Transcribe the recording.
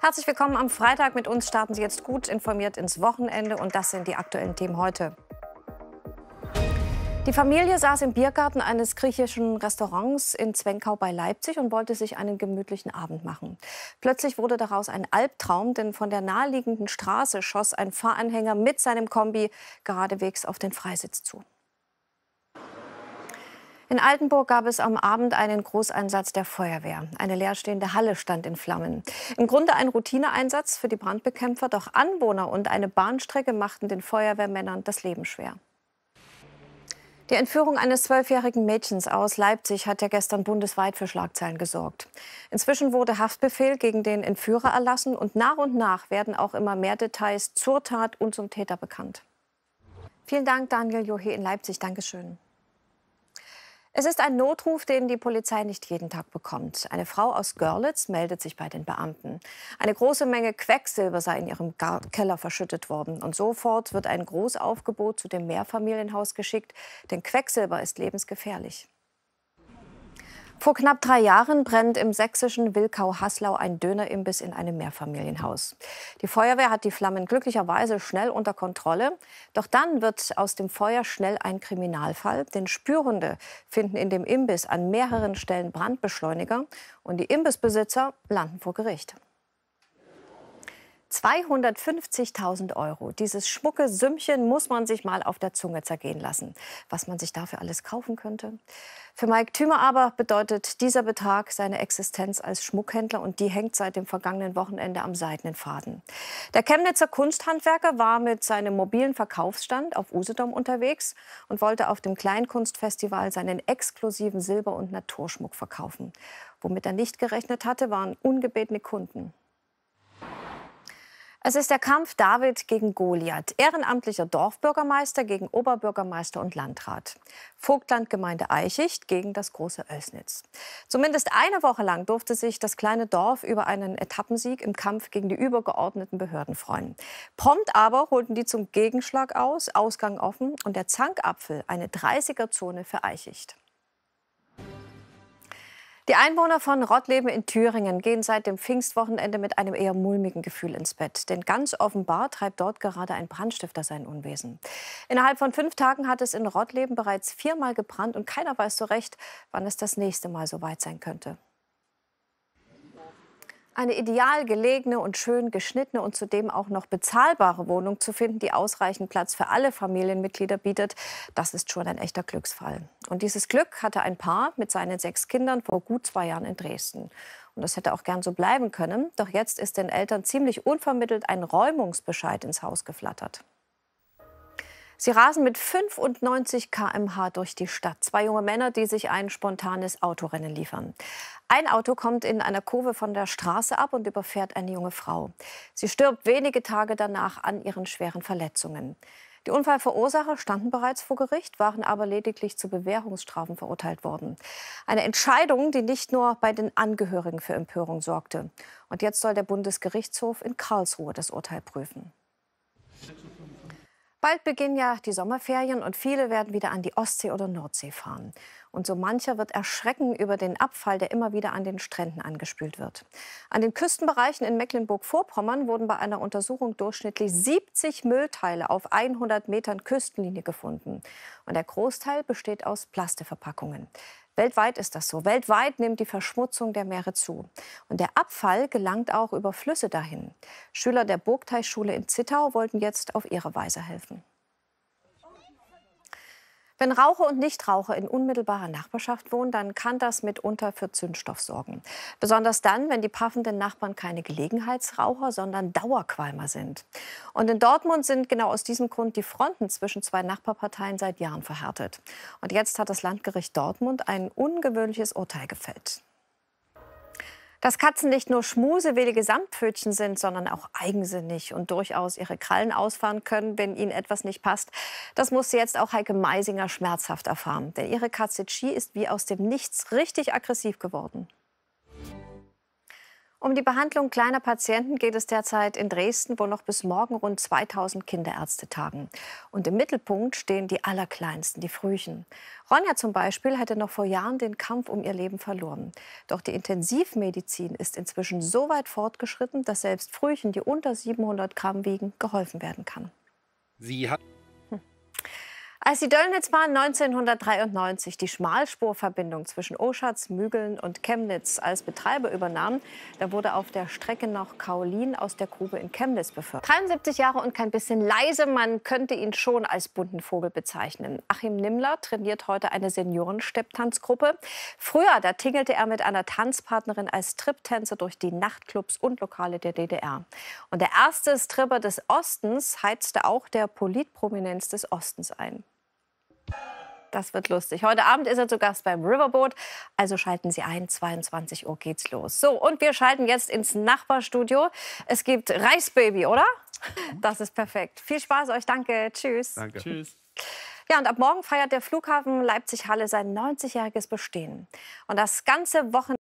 Herzlich willkommen am Freitag. Mit uns starten Sie jetzt gut informiert ins Wochenende und das sind die aktuellen Themen heute. Die Familie saß im Biergarten eines griechischen Restaurants in Zwenkau bei Leipzig und wollte sich einen gemütlichen Abend machen. Plötzlich wurde daraus ein Albtraum, denn von der naheliegenden Straße schoss ein Fahranhänger mit seinem Kombi geradewegs auf den Freisitz zu. In Altenburg gab es am Abend einen Großeinsatz der Feuerwehr. Eine leerstehende Halle stand in Flammen. Im Grunde ein Routineeinsatz für die Brandbekämpfer, doch Anwohner und eine Bahnstrecke machten den Feuerwehrmännern das Leben schwer. Die Entführung eines zwölfjährigen Mädchens aus Leipzig hat ja gestern bundesweit für Schlagzeilen gesorgt. Inzwischen wurde Haftbefehl gegen den Entführer erlassen und nach und nach werden auch immer mehr Details zur Tat und zum Täter bekannt. Vielen Dank, Daniel Johe in Leipzig. Dankeschön. Es ist ein Notruf, den die Polizei nicht jeden Tag bekommt. Eine Frau aus Görlitz meldet sich bei den Beamten. Eine große Menge Quecksilber sei in ihrem Gar Keller verschüttet worden. Und sofort wird ein Großaufgebot zu dem Mehrfamilienhaus geschickt, denn Quecksilber ist lebensgefährlich. Vor knapp drei Jahren brennt im sächsischen Wilkau-Haslau ein Dönerimbiss in einem Mehrfamilienhaus. Die Feuerwehr hat die Flammen glücklicherweise schnell unter Kontrolle. Doch dann wird aus dem Feuer schnell ein Kriminalfall. Denn Spürende finden in dem Imbiss an mehreren Stellen Brandbeschleuniger und die Imbissbesitzer landen vor Gericht. 250.000 Euro. Dieses schmucke Sümmchen muss man sich mal auf der Zunge zergehen lassen, was man sich dafür alles kaufen könnte. Für Mike Thümer aber bedeutet dieser Betrag seine Existenz als Schmuckhändler und die hängt seit dem vergangenen Wochenende am seidenen Faden. Der Chemnitzer Kunsthandwerker war mit seinem mobilen Verkaufsstand auf Usedom unterwegs und wollte auf dem Kleinkunstfestival seinen exklusiven Silber- und Naturschmuck verkaufen. Womit er nicht gerechnet hatte, waren ungebetene Kunden. Es ist der Kampf David gegen Goliath, ehrenamtlicher Dorfbürgermeister gegen Oberbürgermeister und Landrat. Vogtlandgemeinde Eichicht gegen das große Oelsnitz. Zumindest eine Woche lang durfte sich das kleine Dorf über einen Etappensieg im Kampf gegen die übergeordneten Behörden freuen. Prompt aber holten die zum Gegenschlag aus, Ausgang offen und der Zankapfel eine 30er-Zone für Eichicht. Die Einwohner von Rottleben in Thüringen gehen seit dem Pfingstwochenende mit einem eher mulmigen Gefühl ins Bett. Denn ganz offenbar treibt dort gerade ein Brandstifter sein Unwesen. Innerhalb von fünf Tagen hat es in Rottleben bereits viermal gebrannt und keiner weiß so recht, wann es das nächste Mal so weit sein könnte eine ideal gelegene und schön geschnittene und zudem auch noch bezahlbare Wohnung zu finden, die ausreichend Platz für alle Familienmitglieder bietet, das ist schon ein echter Glücksfall. Und dieses Glück hatte ein Paar mit seinen sechs Kindern vor gut zwei Jahren in Dresden. Und das hätte auch gern so bleiben können. Doch jetzt ist den Eltern ziemlich unvermittelt ein Räumungsbescheid ins Haus geflattert. Sie rasen mit 95 km/h durch die Stadt. Zwei junge Männer, die sich ein spontanes Autorennen liefern. Ein Auto kommt in einer Kurve von der Straße ab und überfährt eine junge Frau. Sie stirbt wenige Tage danach an ihren schweren Verletzungen. Die Unfallverursacher standen bereits vor Gericht, waren aber lediglich zu Bewährungsstrafen verurteilt worden. Eine Entscheidung, die nicht nur bei den Angehörigen für Empörung sorgte. Und jetzt soll der Bundesgerichtshof in Karlsruhe das Urteil prüfen. Bald beginnen ja die Sommerferien und viele werden wieder an die Ostsee oder Nordsee fahren. Und so mancher wird erschrecken über den Abfall, der immer wieder an den Stränden angespült wird. An den Küstenbereichen in Mecklenburg-Vorpommern wurden bei einer Untersuchung durchschnittlich 70 Müllteile auf 100 Metern Küstenlinie gefunden. Und der Großteil besteht aus Plasteverpackungen. Weltweit ist das so. Weltweit nimmt die Verschmutzung der Meere zu. Und der Abfall gelangt auch über Flüsse dahin. Schüler der Burgteichschule in Zittau wollten jetzt auf ihre Weise helfen. Wenn Raucher und Nichtraucher in unmittelbarer Nachbarschaft wohnen, dann kann das mitunter für Zündstoff sorgen. Besonders dann, wenn die paffenden Nachbarn keine Gelegenheitsraucher, sondern Dauerqualmer sind. Und in Dortmund sind genau aus diesem Grund die Fronten zwischen zwei Nachbarparteien seit Jahren verhärtet. Und jetzt hat das Landgericht Dortmund ein ungewöhnliches Urteil gefällt. Dass Katzen nicht nur schmusewillige Samtpfötchen sind, sondern auch eigensinnig und durchaus ihre Krallen ausfahren können, wenn ihnen etwas nicht passt, das musste jetzt auch Heike Meisinger schmerzhaft erfahren. Denn ihre Katze Chi ist wie aus dem Nichts richtig aggressiv geworden. Um die Behandlung kleiner Patienten geht es derzeit in Dresden, wo noch bis morgen rund 2000 Kinderärzte tagen. Und im Mittelpunkt stehen die Allerkleinsten, die Frühchen. Ronja zum Beispiel hätte noch vor Jahren den Kampf um ihr Leben verloren. Doch die Intensivmedizin ist inzwischen so weit fortgeschritten, dass selbst Frühchen, die unter 700 Gramm wiegen, geholfen werden kann. Sie hat als die Döllnitzbahn 1993 die Schmalspurverbindung zwischen Oschatz, Mügeln und Chemnitz als Betreiber übernahm, da wurde auf der Strecke noch Kaolin aus der Grube in Chemnitz befördert. 73 Jahre und kein bisschen leise, man könnte ihn schon als bunten Vogel bezeichnen. Achim Nimmler trainiert heute eine senioren Früher, da tingelte er mit einer Tanzpartnerin als Triptänzer durch die Nachtclubs und Lokale der DDR. Und der erste Stripper des Ostens heizte auch der Politprominenz des Ostens ein. Das wird lustig. Heute Abend ist er zu Gast beim Riverboat. Also schalten Sie ein. 22 Uhr geht's los. So, und wir schalten jetzt ins Nachbarstudio. Es gibt Reisbaby, oder? Mhm. Das ist perfekt. Viel Spaß euch. Danke. Tschüss. Danke. Tschüss. Ja, und ab morgen feiert der Flughafen Leipzig-Halle sein 90-jähriges Bestehen. Und das ganze Wochenende.